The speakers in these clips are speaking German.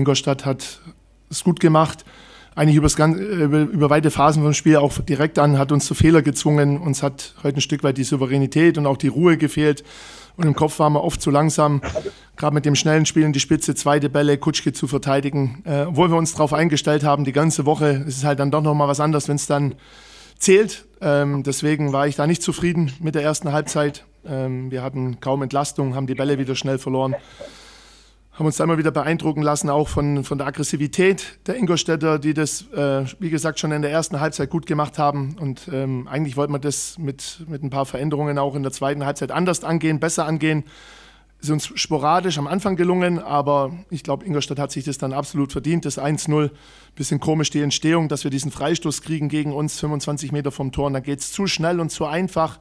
Ingolstadt hat es gut gemacht. Eigentlich äh, über, über weite Phasen vom Spiel auch direkt an, hat uns zu Fehler gezwungen. Uns hat heute ein Stück weit die Souveränität und auch die Ruhe gefehlt. Und im Kopf waren wir oft zu langsam, gerade mit dem schnellen Spielen, die Spitze, zweite Bälle, Kutschke zu verteidigen. Äh, obwohl wir uns darauf eingestellt haben, die ganze Woche, ist es halt dann doch nochmal was anderes, wenn es dann zählt. Ähm, deswegen war ich da nicht zufrieden mit der ersten Halbzeit. Ähm, wir hatten kaum Entlastung, haben die Bälle wieder schnell verloren haben uns da immer wieder beeindrucken lassen, auch von, von der Aggressivität der Ingolstädter, die das, äh, wie gesagt, schon in der ersten Halbzeit gut gemacht haben. Und ähm, eigentlich wollten wir das mit, mit ein paar Veränderungen auch in der zweiten Halbzeit anders angehen, besser angehen. Ist uns sporadisch am Anfang gelungen, aber ich glaube, Ingolstadt hat sich das dann absolut verdient, das 1-0. Bisschen komisch die Entstehung, dass wir diesen Freistoß kriegen gegen uns, 25 Meter vom Tor. Und dann geht es zu schnell und zu einfach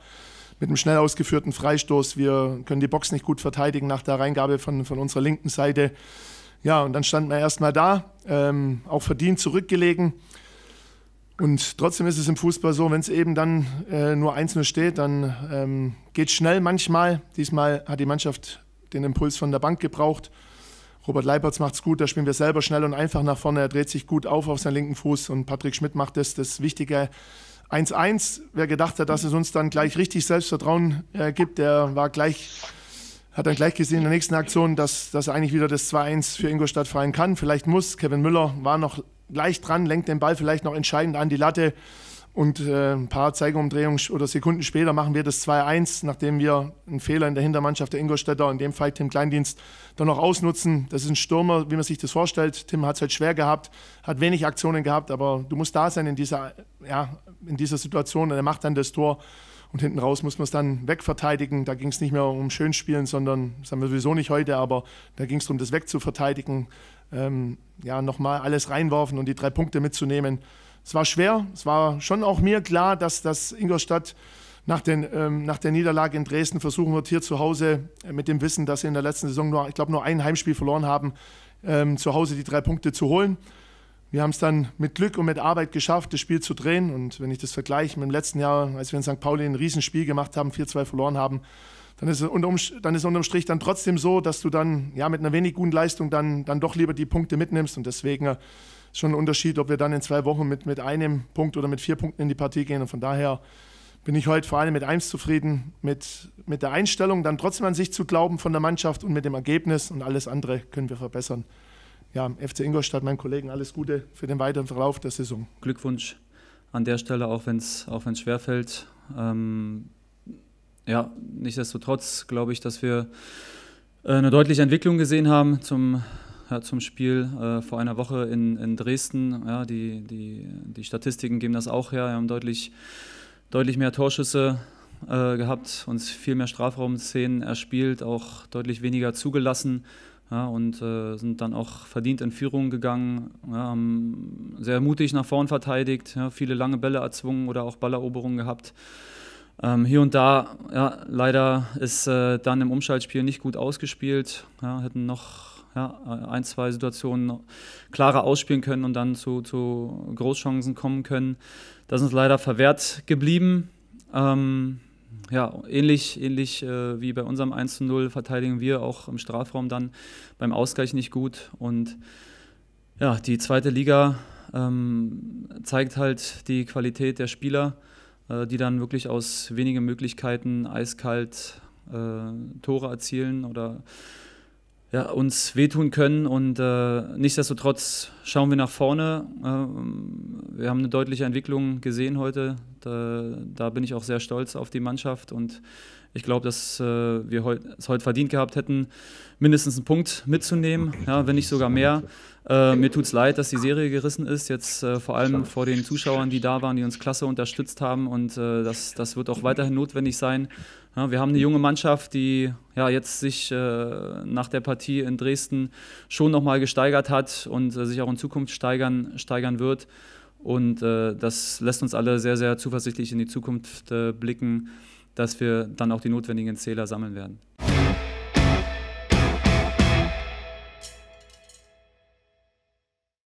mit einem schnell ausgeführten Freistoß. Wir können die Box nicht gut verteidigen nach der Reingabe von, von unserer linken Seite. Ja, und dann standen wir erstmal da, ähm, auch verdient zurückgelegen. Und trotzdem ist es im Fußball so, wenn es eben dann äh, nur eins nur steht, dann ähm, geht schnell manchmal. Diesmal hat die Mannschaft den Impuls von der Bank gebraucht. Robert Leipertz macht es gut, da spielen wir selber schnell und einfach nach vorne. Er dreht sich gut auf auf seinen linken Fuß und Patrick Schmidt macht Das, das wichtige 1-1. Wer gedacht hat, dass es uns dann gleich richtig Selbstvertrauen äh, gibt, der war gleich, hat dann gleich gesehen in der nächsten Aktion, dass, dass er eigentlich wieder das 2-1 für Ingolstadt feiern kann. Vielleicht muss. Kevin Müller war noch gleich dran, lenkt den Ball vielleicht noch entscheidend an die Latte. Und äh, ein paar Zeigerumdrehungen oder Sekunden später machen wir das 2-1, nachdem wir einen Fehler in der Hintermannschaft der Ingolstädter, in dem Fall Tim Kleindienst, dann noch ausnutzen. Das ist ein Stürmer, wie man sich das vorstellt. Tim hat es halt schwer gehabt, hat wenig Aktionen gehabt, aber du musst da sein in dieser ja, in dieser Situation und er macht dann das Tor. Und hinten raus muss man es dann wegverteidigen. Da ging es nicht mehr um Schönspielen, sondern, das haben wir sowieso nicht heute, aber da ging es darum, das wegzuverteidigen. Ähm, ja, nochmal alles reinwerfen und die drei Punkte mitzunehmen. Es war schwer. Es war schon auch mir klar, dass das Ingolstadt nach, den, ähm, nach der Niederlage in Dresden versuchen wird, hier zu Hause äh, mit dem Wissen, dass sie in der letzten Saison nur, ich glaube, nur ein Heimspiel verloren haben, ähm, zu Hause die drei Punkte zu holen. Wir haben es dann mit Glück und mit Arbeit geschafft, das Spiel zu drehen. Und wenn ich das vergleiche mit dem letzten Jahr, als wir in St. Pauli ein Riesenspiel gemacht haben, 4-2 verloren haben, dann ist, es unterm, dann ist unterm Strich dann trotzdem so, dass du dann ja, mit einer wenig guten Leistung dann, dann doch lieber die Punkte mitnimmst. Und deswegen äh, ist schon ein Unterschied, ob wir dann in zwei Wochen mit, mit einem Punkt oder mit vier Punkten in die Partie gehen. Und von daher bin ich heute vor allem mit eins zufrieden, mit, mit der Einstellung, dann trotzdem an sich zu glauben von der Mannschaft und mit dem Ergebnis. Und alles andere können wir verbessern ja, FC Ingolstadt, meinen Kollegen, alles Gute für den weiteren Verlauf der Saison. Glückwunsch an der Stelle, auch wenn es auch schwerfällt. Ähm, ja, nichtsdestotrotz glaube ich, dass wir äh, eine deutliche Entwicklung gesehen haben zum, ja, zum Spiel äh, vor einer Woche in, in Dresden. Ja, die, die, die Statistiken geben das auch her. Wir haben deutlich, deutlich mehr Torschüsse äh, gehabt, uns viel mehr Strafraumszenen erspielt, auch deutlich weniger zugelassen ja, und äh, sind dann auch verdient in Führung gegangen, ja, haben sehr mutig nach vorn verteidigt, ja, viele lange Bälle erzwungen oder auch Balleroberungen gehabt. Ähm, hier und da, ja, leider ist äh, dann im Umschaltspiel nicht gut ausgespielt, hätten noch ein, zwei Situationen klarer ausspielen können und dann zu, zu Großchancen kommen können. Das ist uns leider verwehrt geblieben. Ähm, ja, ähnlich, ähnlich äh, wie bei unserem 1 0 verteidigen wir auch im Strafraum dann beim Ausgleich nicht gut. Und ja, die zweite Liga ähm, zeigt halt die Qualität der Spieler, äh, die dann wirklich aus wenigen Möglichkeiten eiskalt äh, Tore erzielen oder ja, uns wehtun können. Und äh, nichtsdestotrotz schauen wir nach vorne. Ähm, wir haben eine deutliche Entwicklung gesehen heute. Da, äh, da, bin ich auch sehr stolz auf die Mannschaft und ich glaube, dass äh, wir heu, es heute verdient gehabt hätten, mindestens einen Punkt mitzunehmen, ja, wenn nicht sogar mehr. Äh, mir tut es leid, dass die Serie gerissen ist, jetzt äh, vor allem vor den Zuschauern, die da waren, die uns klasse unterstützt haben und äh, das, das wird auch weiterhin notwendig sein. Ja, wir haben eine junge Mannschaft, die ja, jetzt sich äh, nach der Partie in Dresden schon nochmal gesteigert hat und sich auch in Zukunft steigern, steigern wird. Und äh, das lässt uns alle sehr, sehr zuversichtlich in die Zukunft äh, blicken, dass wir dann auch die notwendigen Zähler sammeln werden.